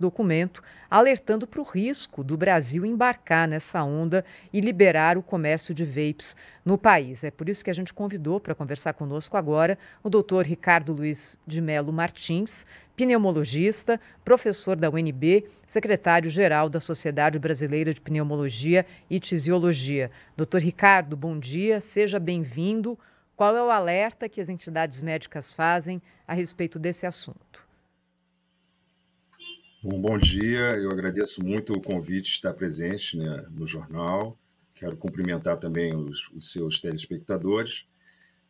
documento, alertando para o risco do Brasil embarcar nessa onda e liberar o comércio de vapes no país. É por isso que a gente convidou para conversar conosco agora o doutor Ricardo Luiz de Melo Martins, pneumologista, professor da UNB, secretário-geral da Sociedade Brasileira de Pneumologia e Tisiologia. Doutor Ricardo, bom dia, seja bem-vindo. Qual é o alerta que as entidades médicas fazem a respeito desse assunto? Um bom dia, eu agradeço muito o convite de estar presente né, no jornal. Quero cumprimentar também os, os seus telespectadores.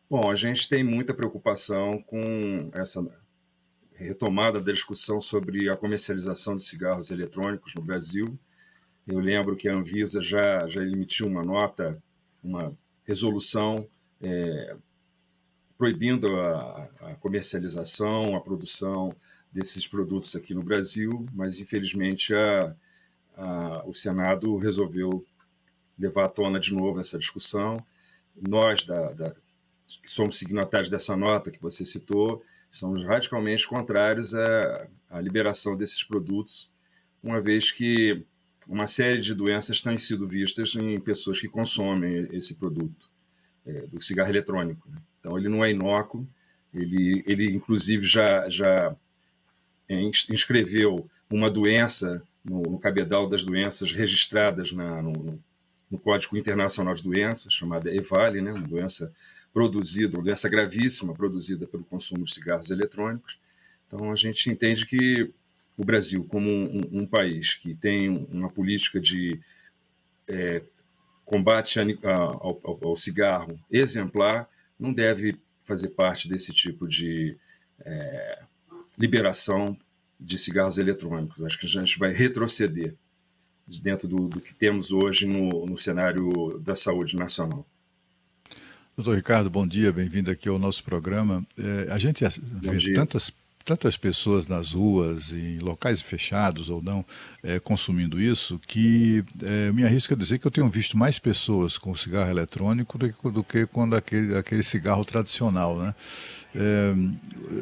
Bom, a gente tem muita preocupação com essa retomada da discussão sobre a comercialização de cigarros eletrônicos no Brasil. Eu lembro que a Anvisa já, já emitiu uma nota, uma resolução é, proibindo a, a, comercialização, a produção desses produtos aqui no Brasil, mas infelizmente a, a, o Senado resolveu levar à tona de novo essa discussão. Nós, da, da, que somos signatários dessa nota que você citou, somos radicalmente contrários à, à liberação desses produtos, uma vez que uma série de doenças têm sido vistas em pessoas que consomem esse produto é, do cigarro eletrônico. Né? Então, ele não é inócuo, ele, ele inclusive já, já inscreveu uma doença no, no cabedal das doenças registradas na, no, no, Código Internacional de Doenças, chamada EVALI, né, uma doença produzida, uma doença gravíssima produzida pelo consumo de cigarros eletrônicos. Então, a gente entende que o Brasil, como um, um país que tem uma política de é, combate a, a, ao, ao, cigarro exemplar, não deve fazer parte desse tipo de é, liberação de cigarros eletrônicos. Acho que a gente vai retroceder dentro do, do que temos hoje no, no cenário da saúde nacional. Doutor Ricardo, bom dia, bem-vindo aqui ao nosso programa. É, a gente bom vê dia. tantas tantas pessoas nas ruas, em locais fechados ou não, é, consumindo isso, que é, me arrisco a dizer que eu tenho visto mais pessoas com cigarro eletrônico do que, do que quando aquele, aquele cigarro tradicional, né? É,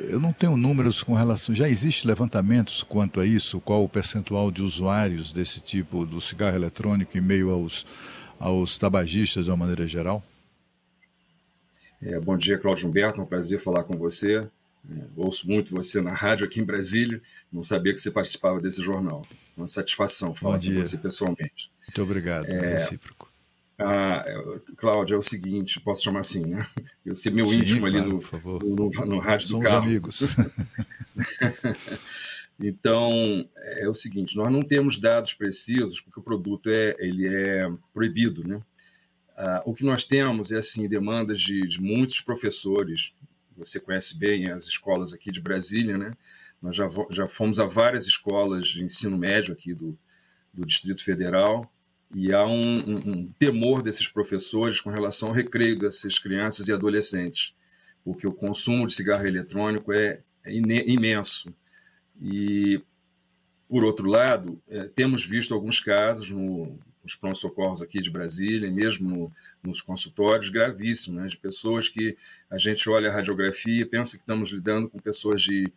eu não tenho números com relação. Já existem levantamentos quanto a isso? Qual o percentual de usuários desse tipo do cigarro eletrônico em meio aos, aos tabagistas de uma maneira geral? É, bom dia, Cláudio Humberto. É um prazer falar com você. É, ouço muito você na rádio aqui em Brasília. Não sabia que você participava desse jornal. Uma satisfação falar com você pessoalmente. Muito obrigado, é, recíproco. Ah, é, Cláudio, é o seguinte, posso chamar assim, né? Eu ser meu Sim, íntimo claro, ali no, no, no, no, rádio Somos do carro. amigos. então, é, é o seguinte, nós não temos dados precisos, porque o produto é, ele é proibido, né? Ah, o que nós temos é, assim, demandas de, de muitos professores você conhece bem as escolas aqui de Brasília, né? Nós já, já fomos a várias escolas de ensino médio aqui do, do Distrito Federal e há um, um, um temor desses professores com relação ao recreio dessas crianças e adolescentes, porque o consumo de cigarro eletrônico é, é imenso. E, por outro lado, é, temos visto alguns casos no nos pronto-socorros aqui de Brasília, e mesmo nos consultórios, gravíssimos né? de pessoas que a gente olha a radiografia e pensa que estamos lidando com pessoas de,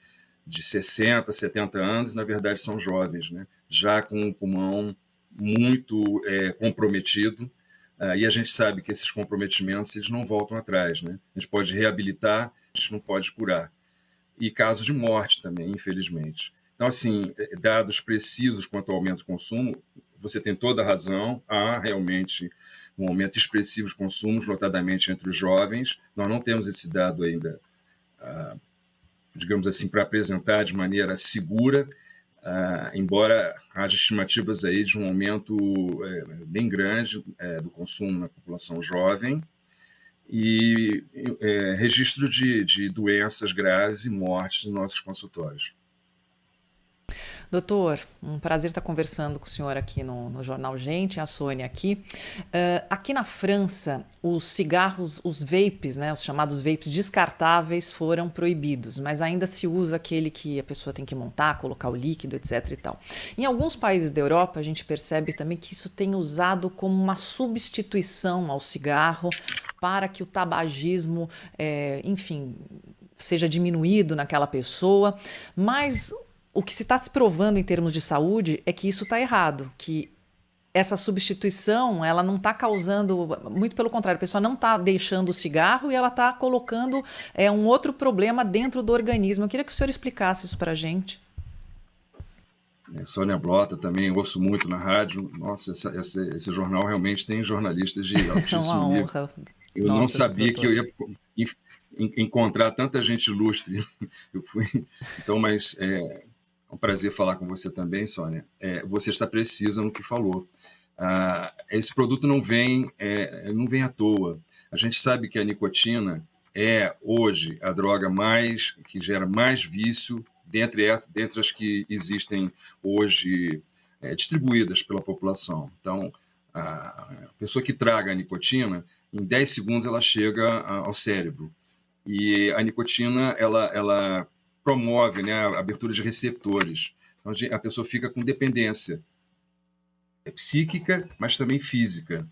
de 60, 70 anos, e na verdade são jovens, né? já com o pulmão muito é, comprometido, ah, e a gente sabe que esses comprometimentos eles não voltam atrás. Né? A gente pode reabilitar, a gente não pode curar. E casos de morte também, infelizmente. Então, assim, é, dados precisos quanto ao aumento do consumo, você tem toda a razão, há realmente um aumento expressivo de consumos, notadamente entre os jovens. Nós não temos esse dado ainda, ah, digamos assim, para apresentar de maneira segura, ah, embora haja estimativas aí de um aumento eh, bem grande eh, do consumo na população jovem e eh, registro de, de doenças graves e mortes nos nossos consultórios. Doutor, um prazer estar conversando com o senhor aqui no, no Jornal Gente, a Sônia aqui. Uh, aqui na França, os cigarros, os vapes, né, os chamados vapes descartáveis foram proibidos, mas ainda se usa aquele que a pessoa tem que montar, colocar o líquido, etc e tal. Em alguns países da Europa, a gente percebe também que isso tem usado como uma substituição ao cigarro para que o tabagismo, é, enfim, seja diminuído naquela pessoa, mas o que se está se provando em termos de saúde é que isso está errado, que essa substituição ela não está causando muito pelo contrário a pessoa não está deixando o cigarro e ela está colocando é, um outro problema dentro do organismo eu queria que o senhor explicasse isso para a gente é, Sônia Blota também ouço muito na rádio nossa essa, essa, esse jornal realmente tem jornalistas de altíssimo é nível eu nossa, não sabia doutor. que eu ia encontrar tanta gente ilustre eu fui então mas é, é um prazer falar com você também, Sônia. É, você está precisa no que falou. Ah, esse produto não vem, é, não vem à toa. A gente sabe que a nicotina é hoje a droga mais que gera mais vício dentre, as, dentre as que existem hoje é, distribuídas pela população. Então, a pessoa que traga a nicotina, em 10 segundos ela chega ao cérebro. E a nicotina, ela, ela promove né, a abertura de receptores. Então a pessoa fica com dependência é psíquica, mas também física.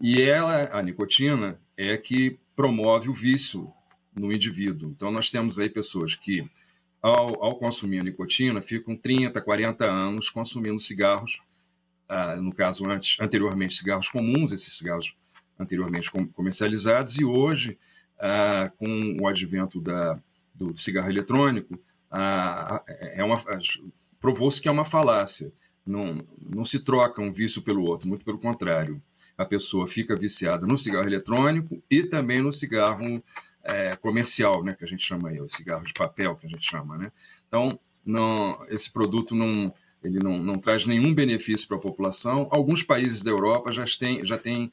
E ela, a nicotina, é que promove o vício no indivíduo. Então nós temos aí pessoas que, ao, ao consumir nicotina, ficam 30, 40 anos consumindo cigarros, ah, no caso antes, anteriormente cigarros comuns, esses cigarros anteriormente comercializados, e hoje, ah, com o advento da do cigarro eletrônico, é uma, provou-se que é uma falácia. Não, não se troca um vício pelo outro, muito pelo contrário. A pessoa fica viciada no cigarro eletrônico e também no cigarro é, comercial, né, que a gente chama aí, o cigarro de papel, que a gente chama. Né? Então, não, esse produto não, ele não, não traz nenhum benefício para a população. Alguns países da Europa já têm, já têm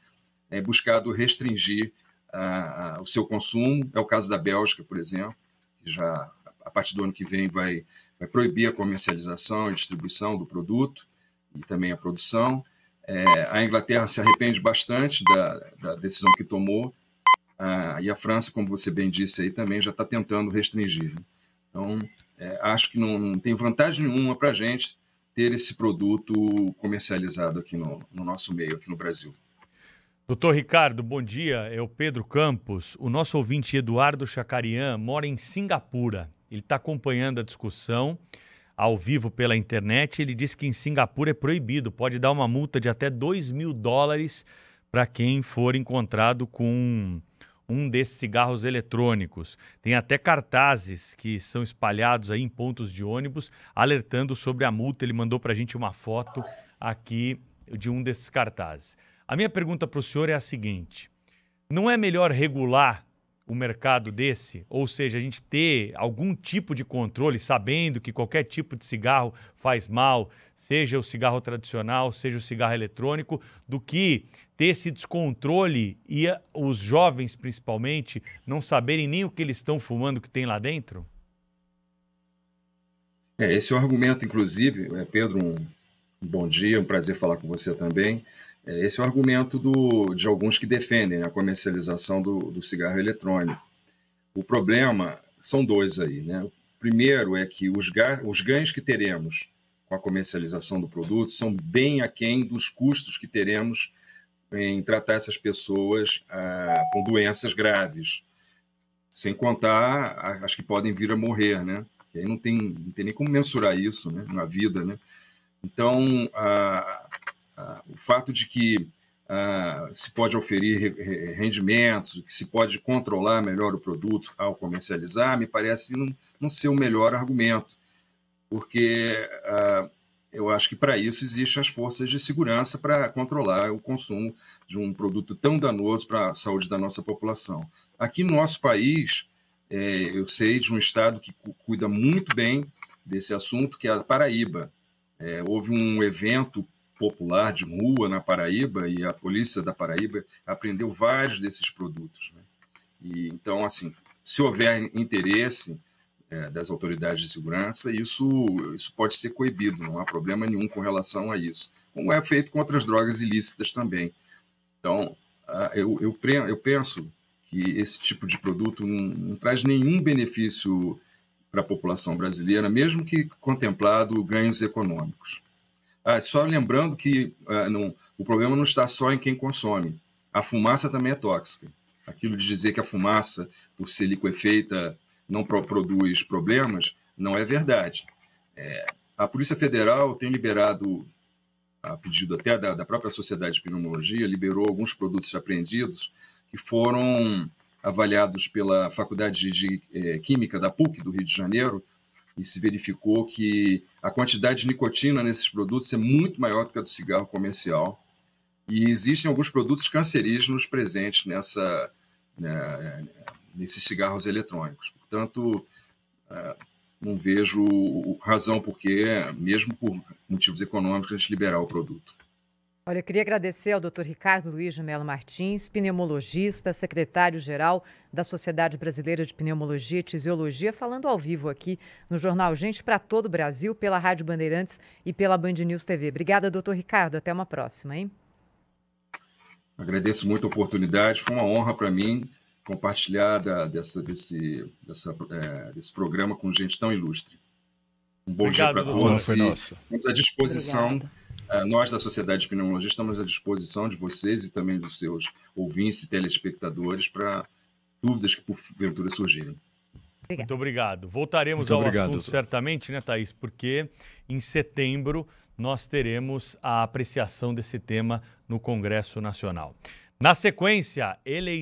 é, buscado restringir a, a, o seu consumo, é o caso da Bélgica, por exemplo que já a partir do ano que vem vai, vai proibir a comercialização e distribuição do produto e também a produção. É, a Inglaterra se arrepende bastante da, da decisão que tomou ah, e a França, como você bem disse aí, também já está tentando restringir. Né? Então, é, acho que não, não, tem vantagem nenhuma para a gente ter esse produto comercializado aqui no, no nosso meio, aqui no Brasil. Doutor Ricardo, bom dia. É o Pedro Campos. O nosso ouvinte Eduardo Chacarian mora em Singapura. Ele está acompanhando a discussão ao vivo pela internet. Ele diz que em Singapura é proibido, pode dar uma multa de até 2 mil dólares para quem for encontrado com um desses cigarros eletrônicos. Tem até cartazes que são espalhados aí em pontos de ônibus alertando sobre a multa. Ele mandou para a gente uma foto aqui de um desses cartazes. A minha pergunta para o senhor é a seguinte: não é melhor regular o mercado desse? Ou seja, a gente ter algum tipo de controle, sabendo que qualquer tipo de cigarro faz mal, seja o cigarro tradicional, seja o cigarro eletrônico, do que ter esse descontrole e os jovens, principalmente, não saberem nem o que eles estão fumando que tem lá dentro? É, esse é o argumento, inclusive, é, Pedro, um bom dia, um prazer falar com você também. É, esse é o argumento do, de alguns que defendem a comercialização do, do cigarro eletrônico. O problema são dois aí. Né? O primeiro é que os, os ganhos que teremos com a comercialização do produto são bem aquém dos custos que teremos em tratar essas pessoas ah, com doenças graves, sem contar as que podem vir a morrer, né? E aí não tem, não tem nem como mensurar isso né? na vida, né? Então, ah, ah, o fato de que ah, se pode oferir rendimentos, que se pode controlar melhor o produto ao comercializar, me parece não, não ser o melhor argumento, porque ah, eu acho que para isso existem as forças de segurança para controlar o consumo de um produto tão danoso para a saúde da nossa população. Aqui no nosso país, é, eu sei de um estado que cuida muito bem desse assunto, que é a Paraíba. É, houve um evento popular de rua na Paraíba e a polícia da Paraíba apreendeu vários desses produtos. Né? E então, assim, se houver interesse é, das autoridades de segurança, isso, isso pode ser coibido, não há problema nenhum com relação a isso, como é feito com outras drogas ilícitas também. Então, eu, eu, eu penso que esse tipo de produto não, não traz nenhum benefício para a população brasileira, mesmo que contemplado ganhos econômicos. Ah, só lembrando que ah, não, o problema não está só em quem consome. A fumaça também é tóxica. Aquilo de dizer que a fumaça, por ser liquefeita, não pro produz problemas, não é verdade. É, a Polícia Federal tem liberado, a pedido até da, da própria Sociedade de Pneumologia, liberou alguns produtos apreendidos que foram avaliados pela Faculdade de, de é, Química da PUC do Rio de Janeiro e se verificou que a quantidade de nicotina nesses produtos é muito maior do que a do cigarro comercial. E existem alguns produtos cancerígenos presentes nessa, né, nesses cigarros eletrônicos. Portanto, é, não vejo razão porque, mesmo por motivos econômicos, a gente liberar o produto. Olha, eu queria agradecer ao Dr. Ricardo Luiz de Melo Martins, pneumologista, secretário-geral da Sociedade Brasileira de Pneumologia e Tisiologia, falando ao vivo aqui no Jornal Gente para todo o Brasil, pela Rádio Bandeirantes e pela Band News TV. Obrigada, doutor Ricardo. Até uma próxima, hein? Agradeço muito a oportunidade. Foi uma honra para mim compartilhar da, dessa, desse, dessa, é, desse programa com gente tão ilustre. Um bom Obrigado, dia para todos. Foi nossa. Estamos à disposição. Obrigada é, nós da Sociedade de Pneumologia estamos à disposição de vocês e também dos seus ouvintes e telespectadores para dúvidas que porventura surgirem. Muito obrigado. Voltaremos Muito ao obrigado, assunto doutor. certamente, né, Thaís? Porque em setembro nós teremos a apreciação desse tema no Congresso Nacional. Na sequência, eleição.